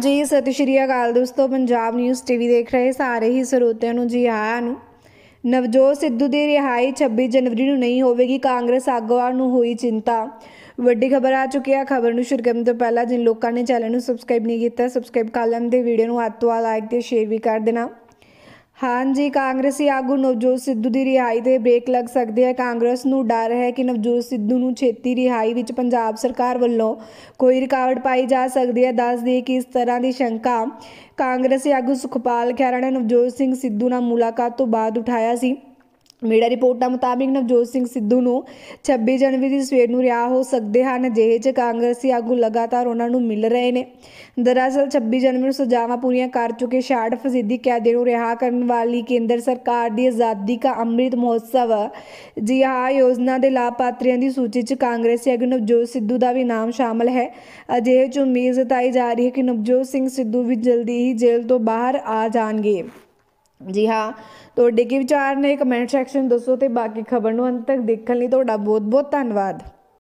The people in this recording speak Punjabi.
ਜੀ ਸਤਿ ਸ਼੍ਰੀ ਅਕਾਲ ਦੋਸਤੋ ਪੰਜਾਬ ਨਿਊਜ਼ ਟੀਵੀ ਦੇਖ ਰਹੇ ਸਾਰੇ ਹੀ ਸਰੋਤਿਆਂ ਨੂੰ ਜੀ ਆਇਆਂ ਨੂੰ ਨਵਜੋਤ ਸਿੱਧੂ ਦੀ ਰਿਹਾਈ 26 ਜਨਵਰੀ ਨੂੰ ਨਹੀਂ ਹੋਵੇਗੀ ਕਾਂਗਰਸ ਆਗੂਆਂ ਨੂੰ ਹੋਈ ਚਿੰਤਾ ਵੱਡੀ ਖਬਰ ਆ ਚੁੱਕੀ ਆ ਖਬਰ ਨੂੰ ਸ਼ੁਰੂ ਕਰਨ ਤੋਂ ਪਹਿਲਾਂ ਜਿਨ ਲੋਕਾਂ ਨੇ ਚੈਨਲ ਨੂੰ ਸਬਸਕ੍ਰਾਈਬ ਨਹੀਂ ਕੀਤਾ ਸਬਸਕ੍ਰਾਈਬ ਕਰ ਲੈਣ ਦੇ ਵੀਡੀਓ ਨੂੰ ਹੱਥ ਤੋਂ ਲਾਈਕ ਤੇ ਸ਼ੇਅਰ ਵੀ ਕਰ ਦੇਣਾ ਹਾਂਜੀ ਕਾਂਗਰਸੀ ਆਗੂ ਨਵਜੋਤ ਸਿੱਧੂ ਦੀ ਰਿਹਾਈ ਤੇ ਬ੍ਰੇਕ ਲੱਗ ਸਕਦੇ ਹੈ ਕਾਂਗਰਸ ਨੂੰ ਡਰ ਹੈ ਕਿ ਨਵਜੋਤ ਸਿੱਧੂ ਨੂੰ ਛੇਤੀ ਰਿਹਾਈ ਵਿੱਚ ਪੰਜਾਬ ਸਰਕਾਰ ਵੱਲੋਂ ਕੋਈ ਰੁਕਾਵਟ ਪਾਈ ਜਾ ਸਕਦੀ ਹੈ ਦੱਸ ਦਈਏ ਕਿ ਇਸ ਤਰ੍ਹਾਂ ਦੀ ਸ਼ੰਕਾ ਕਾਂਗਰਸੀ ਆਗੂ ਸੁਖਪਾਲ ਖਹਿਰਾ ਨੇ ਨਵਜੋਤ ਸਿੰਘ ਸਿੱਧੂ ਨਾਲ ਮੁਲਾਕਾਤ ਤੋਂ ਬਾਅਦ ਉਠਾਇਆ ਸੀ ਮੀਡੀਆ ਰਿਪੋਰਟਾਂ ਮੁਤਾਬਿਕ ਨਵਜੋਤ ਸਿੰਘ ਸਿੱਧੂ ਨੂੰ 26 ਜਨਵਰੀ ਦੀ ਸਵੇਰ ਨੂੰ ਰਿਹਾਅ ਹੋ ਸਕਦੇ ਹਨ ਜਿਹੇ ਚ ਕਾਂਗਰਸੀ ਆਗੂ ਲਗਾਤਾਰ ਉਹਨਾਂ ਨੂੰ ਮਿਲ ਰਹੇ ਨੇ ਦਰਅਸਲ 26 ਜਨਵਰੀ ਨੂੰ ਸਜ਼ਾਵਾਂ ਪੂਰੀਆਂ ਕਰ ਚੁੱਕੇ 66 ਫਜ਼ੀਦੀ ਕੈਦੀ ਨੂੰ ਰਿਹਾ ਕਰਨ ਵਾਲੀ ਕੇਂਦਰ ਸਰਕਾਰ ਦੀ ਆਜ਼ਾਦੀ ਦਾ ਅੰਮ੍ਰਿਤ ਮਹੋਤਸਵ ਜੀ ਹਾਂ ਯੋਜਨਾ ਦੇ ਲਾਭਪਾਤਰੀਆਂ ਦੀ ਸੂਚੀ ਚ ਕਾਂਗਰਸੀ ਆਗੂ ਨਵਜੋਤ ਸਿੱਧੂ ਦਾ ਵੀ ਨਾਮ ਸ਼ਾਮਲ ਹੈ ਅਜਿਹੇ ਚ ਉਮੀਦ ਜਤਾਈ ਜਾ ਰਹੀ ਹੈ ਕਿ ਨਵਜੋਤ ਸਿੰਘ ਸਿੱਧੂ ਵੀ ਜਲਦੀ ਹੀ ਜੇਲ੍ਹ ਤੋਂ ਬਾਹਰ ਆ ਜਾਣਗੇ ਜੀ ਹਾਂ ਤੁਹਾਡੇ ਕੀ ਵਿਚਾਰ ਨੇ ਕਮੈਂਟ ਸੈਕਸ਼ਨ ਦੱਸੋ ਤੇ ਬਾਕੀ ਖਬਰ ਨੂੰ ਅੰਤ ਤੱਕ ਦੇਖਣ ਲਈ ਤੁਹਾਡਾ ਬਹੁਤ ਬਹੁਤ ਧੰਨਵਾਦ